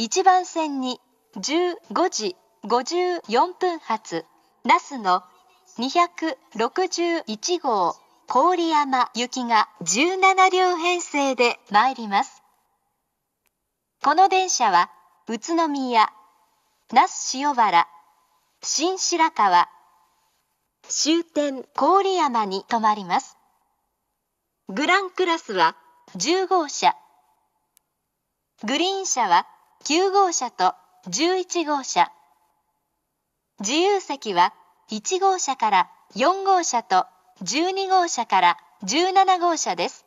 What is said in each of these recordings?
1番線に15時54分発那須の261号郡山行きが17両編成で参りますこの電車は宇都宮那須塩原新白川終点郡山に停まりますグランクラスは10号車グリーン車は9号車と11号車自由席は1号車から4号車と12号車から17号車です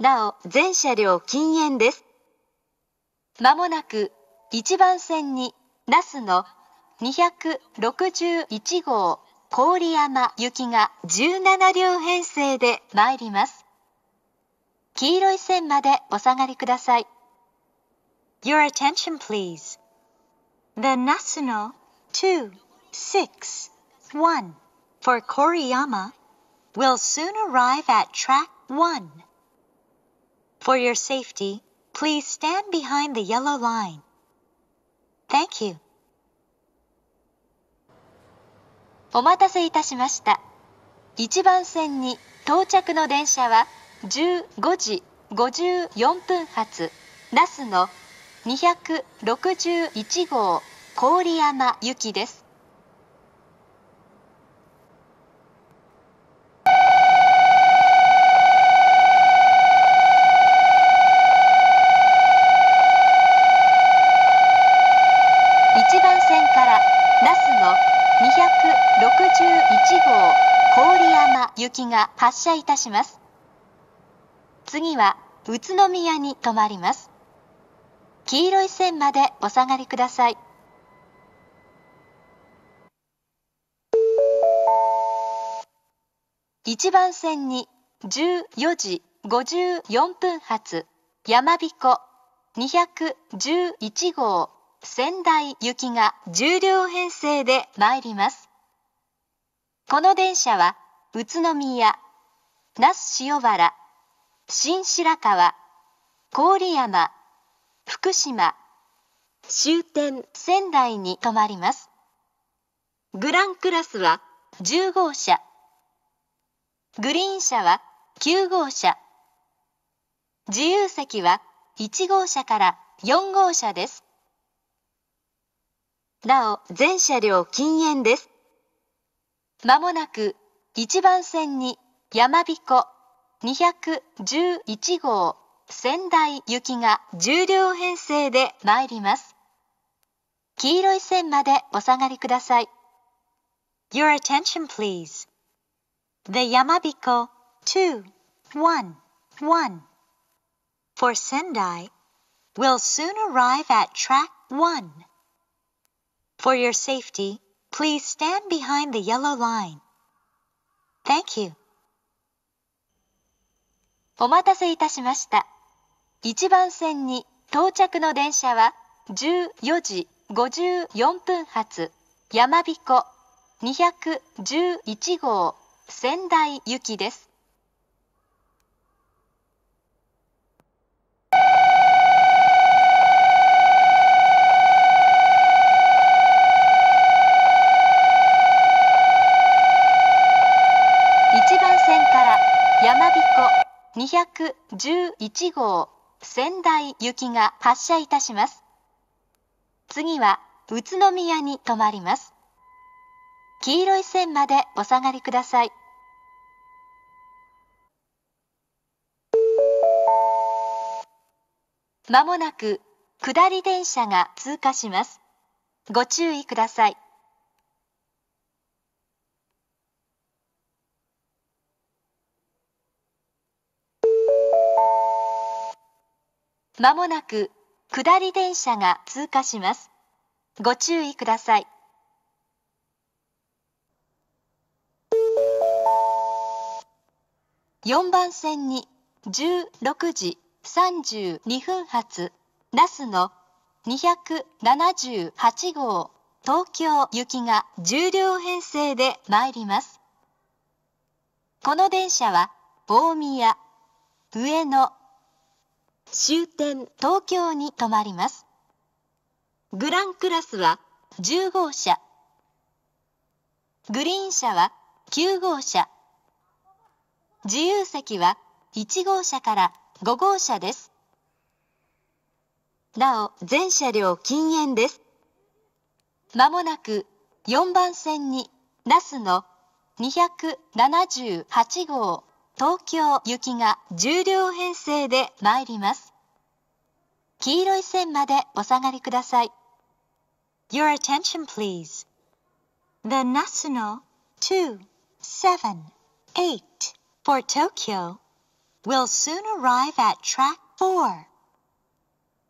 なお全車両禁煙ですまもなく1番線に那須の261号郡山行きが17両編成で参ります黄色い線までお下がりください Your attention, please. The National 261 for Koriyama will soon arrive at track 1. For your safety, please stand behind the yellow line. Thank you. お待たせいたしました1番線に到着の電車は15時54分発ナスの261号郡山行きです1番線から那須の261号郡山行きが発車いたします次は宇都宮に停まります黄色い線までお下がりください。1番線に14時54分発山彦211号仙台行きが10両編成で参ります。この電車は宇都宮、那須塩原、新白川、郡山、福島終点仙台に泊まりますグランクラスは10号車グリーン車は9号車自由席は1号車から4号車ですなお全車両禁煙ですまもなく1番線にやまびこ211号仙台行きか attention please. The Yamabiko 211 for Sendai will soon arrive at track 1. For your safety, please stand behind the yellow line. Thank you. お待たせいたしました。1番線に到着の電車は14時54分発やまびこ211号仙台行きです。1番線からやまびこ211号仙台行きが発車いたします。次は宇都宮に止まります。黄色い線までお下がりください。まもなく下り電車が通過します。ご注意ください。まもなく下り電車が通過します。ご注意ください。4番線に16時32分発那須の278号東京行きが10両編成で参ります。この電車は大宮、上野、終点東京に止まりますグランクラスは10号車グリーン車は9号車自由席は1号車から5号車ですなお全車両禁煙ですまもなく4番線に那須の278号東京行きが10両編成で参ります。黄色い線までお下がりください。Your attention please. The National Two Seven Eight for Tokyo will soon arrive at track 4.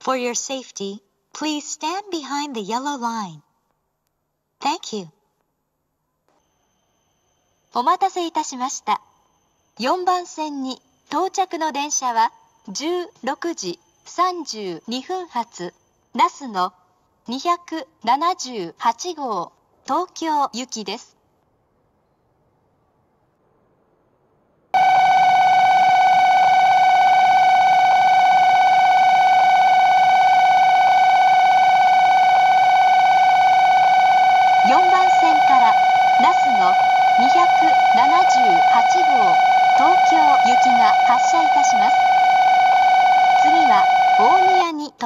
For your safety, please stand behind the yellow line. Thank you. お待たせいたしました。4番線に到着の電車は16時32分発那須の278号東京行きです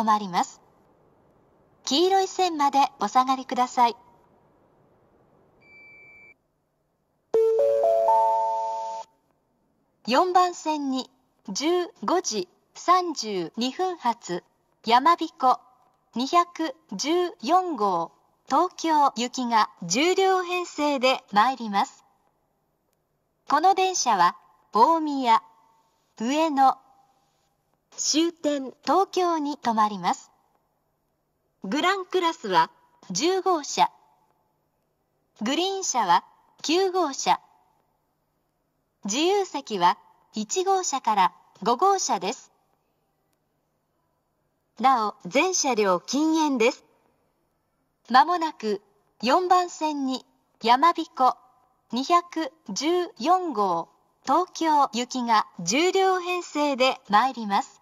止まります。黄色い線までお下がりください。4番線に15時32分発やまびこ214号東京行きが10両編成で参ります。この電車は大宮、上野、終点東京に止まりますグランクラスは10号車グリーン車は9号車自由席は1号車から5号車ですなお全車両禁煙ですまもなく4番線にやまびこ214号東京行きが10両編成で参ります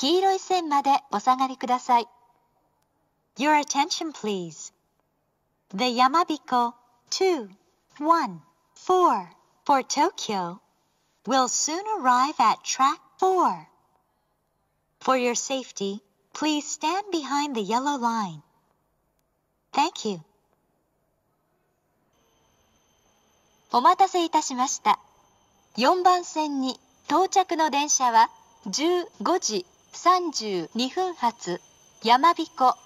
黄色い線までお下がりください。Your attention please. The Yamabiko 2114 for Tokyo will soon arrive at track 4. For your safety, please stand behind the yellow line. Thank you. お待たせいたしました。4番線に到着の電車は15時32分発やまびこ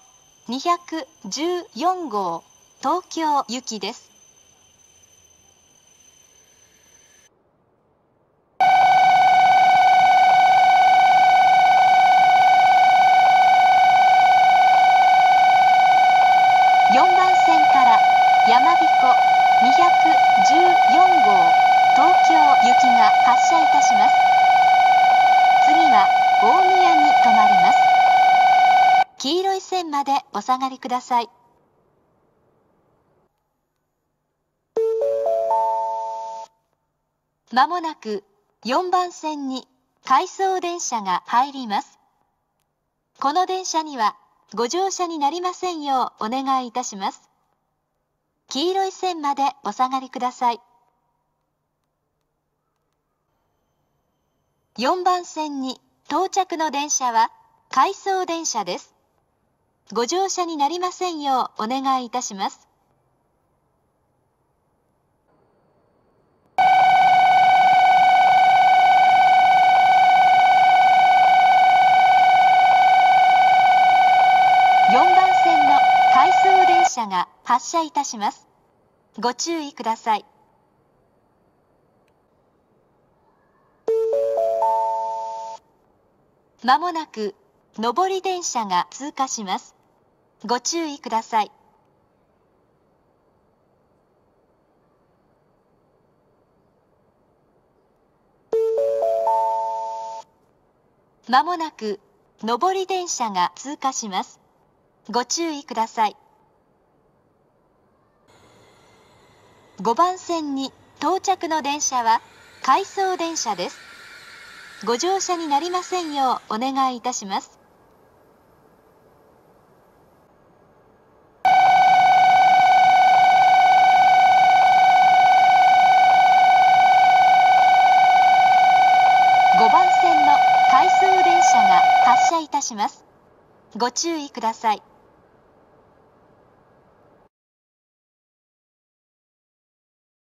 214号東京行きですまでお下がりください。まもなく4番線に回送電車が入ります。この電車にはご乗車になりませんようお願いいたします。黄色い線までお下がりください。4番線に到着の電車は回送電車です。ご乗車になりませんようお願いいたします。4番線の回送電車が発車いたします。ご注意ください。まもなく上り電車が通過します。ご注意ください。まもなく上り電車が通過します。ご注意ください。5番線に到着の電車は回送電車です。ご乗車になりませんようお願いいたします。ご注意ください。